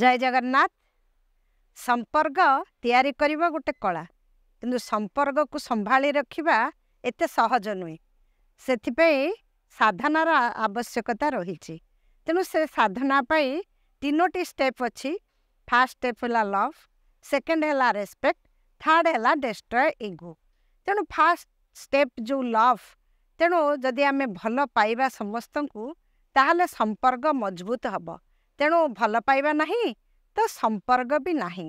ଜୟ ଜଗନ୍ନାଥ ସମ୍ପର୍କ ତିଆରି କରିବା ଗୋଟେ କଳା କିନ୍ତୁ ସମ୍ପର୍କକୁ ସମ୍ଭାଳି ରଖିବା ଏତେ ସହଜ ନୁହେଁ ସେଥିପାଇଁ ସାଧନାର ଆବଶ୍ୟକତା ରହିଛି ତେଣୁ ସେ ସାଧନା ପାଇଁ ତିନୋଟି ଷ୍ଟେପ୍ ଅଛି ଫାର୍ଷ୍ଟ ଷ୍ଟେପ୍ ହେଲା ଲଭ୍ ସେକେଣ୍ଡ ହେଲା ରେସ୍ପେକ୍ଟ ଥାର୍ଡ଼ ହେଲା ଡେଷ୍ଟ୍ରୟ ଇଗୋ ତେଣୁ ଫାର୍ଷ୍ଟ ଷ୍ଟେପ୍ ଯେଉଁ ଲଭ୍ ତେଣୁ ଯଦି ଆମେ ଭଲ ପାଇବା ସମସ୍ତଙ୍କୁ ତାହେଲେ ସମ୍ପର୍କ ମଜବୁତ ହେବ ତେଣୁ ଭଲ ପାଇବା ନାହିଁ ତ ସମ୍ପର୍କ ବି ନାହିଁ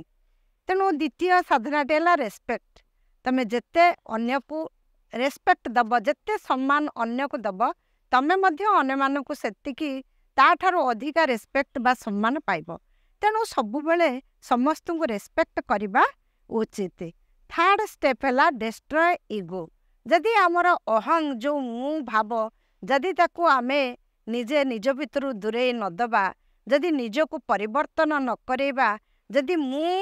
ତେଣୁ ଦ୍ୱିତୀୟ ସାଧନାଟି ହେଲା ରେସ୍ପେକ୍ଟ ତୁମେ ଯେତେ ଅନ୍ୟକୁ ରେସ୍ପେକ୍ଟ ଦେବ ଯେତେ ସମ୍ମାନ ଅନ୍ୟକୁ ଦେବ ତୁମେ ମଧ୍ୟ ଅନ୍ୟମାନଙ୍କୁ ସେତିକି ତା'ଠାରୁ ଅଧିକା ରେସ୍ପେକ୍ଟ ବା ସମ୍ମାନ ପାଇବ ତେଣୁ ସବୁବେଳେ ସମସ୍ତଙ୍କୁ ରେସ୍ପେକ୍ଟ କରିବା ଉଚିତ ଥାର୍ଡ଼ ଷ୍ଟେପ୍ ହେଲା ଡେଷ୍ଟ୍ରଏ ଇଗୋ ଯଦି ଆମର ଅହଂ ଯେଉଁ ମୁଁ ଭାବ ଯଦି ତାକୁ ଆମେ ନିଜେ ନିଜ ଭିତରୁ ଦୂରେଇ ନ ଦେବା ଯଦି ନିଜକୁ ପରିବର୍ତ୍ତନ ନ କରେଇବା ଯଦି ମୁଁ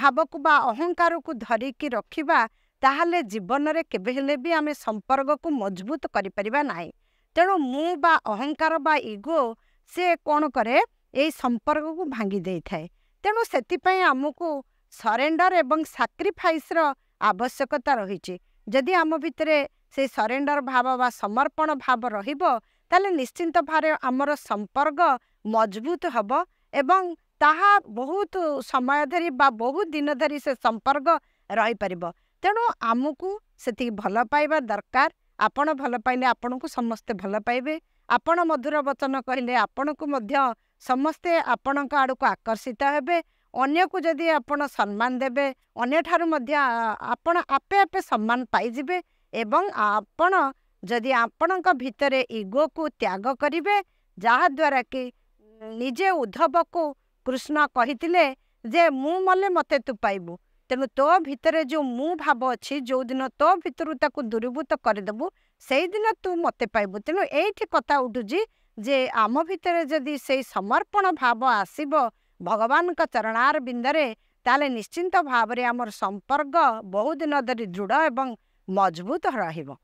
ଭାବକୁ ବା ଅହଂକାରକୁ ଧରିକି ରଖିବା ତାହେଲେ ଜୀବନରେ କେବେ ହେଲେ ବି ଆମେ ସମ୍ପର୍କକୁ ମଜବୁତ କରିପାରିବା ନାହିଁ ତେଣୁ ମୁଁ ବା ଅହଂକାର ବା ଇଗୋ ସେ କ'ଣ କରେ ଏଇ ସମ୍ପର୍କକୁ ଭାଙ୍ଗି ଦେଇଥାଏ ତେଣୁ ସେଥିପାଇଁ ଆମକୁ ସରେଣ୍ଡର୍ ଏବଂ ସାକ୍ରିଫାଇସ୍ର ଆବଶ୍ୟକତା ରହିଛି ଯଦି ଆମ ଭିତରେ ସେ ସରେଣ୍ଡର ଭାବ ବା ସମର୍ପଣ ଭାବ ରହିବ ତାହେଲେ ନିଶ୍ଚିନ୍ତ ଭାବରେ ଆମର ସମ୍ପର୍କ ମଜବୁତ ହେବ ଏବଂ ତାହା ବହୁତ ସମୟ ଧରି ବା ବହୁତ ଦିନ ଧରି ସେ ସମ୍ପର୍କ ରହିପାରିବ ତେଣୁ ଆମକୁ ସେତିକି ଭଲ ପାଇବା ଦରକାର ଆପଣ ଭଲ ପାଇଲେ ଆପଣଙ୍କୁ ସମସ୍ତେ ଭଲ ପାଇବେ ଆପଣ ମଧୁର ବଚନ କହିଲେ ଆପଣଙ୍କୁ ମଧ୍ୟ ସମସ୍ତେ ଆପଣଙ୍କ ଆଡ଼କୁ ଆକର୍ଷିତ ହେବେ ଅନ୍ୟକୁ ଯଦି ଆପଣ ସମ୍ମାନ ଦେବେ ଅନ୍ୟଠାରୁ ମଧ୍ୟ ଆପଣ ଆପେ ଆପେ ସମ୍ମାନ ପାଇଯିବେ ଏବଂ ଆପଣ ଯଦି ଆପଣଙ୍କ ଭିତରେ ଇଗୋକୁ ତ୍ୟାଗ କରିବେ ଯାହାଦ୍ୱାରା କି ନିଜେ ଉଦ୍ଧବକୁ କୃଷ୍ଣ କହିଥିଲେ ଯେ ମୁଁ ମଲେ ମୋତେ ତୁ ପାଇବୁ ତେଣୁ ତୋ ଭିତରେ ଯେଉଁ ମୁଁ ଭାବ ଅଛି ଯେଉଁଦିନ ତୋ ଭିତରୁ ତାକୁ ଦୂରୀଭୂତ କରିଦେବୁ ସେଇଦିନ ତୁ ମୋତେ ପାଇବୁ ତେଣୁ ଏଇଠି କଥା ଉଠୁଛି ଯେ ଆମ ଭିତରେ ଯଦି ସେଇ ସମର୍ପଣ ଭାବ ଆସିବ ଭଗବାନଙ୍କ ଚରଣାର ବିନ୍ଦରେ ତାହେଲେ ନିଶ୍ଚିନ୍ତ ଭାବରେ ଆମର ସମ୍ପର୍କ ବହୁତ ଦିନ ଧରି ଦୃଢ଼ ଏବଂ ମଜବୁତ ରହିବ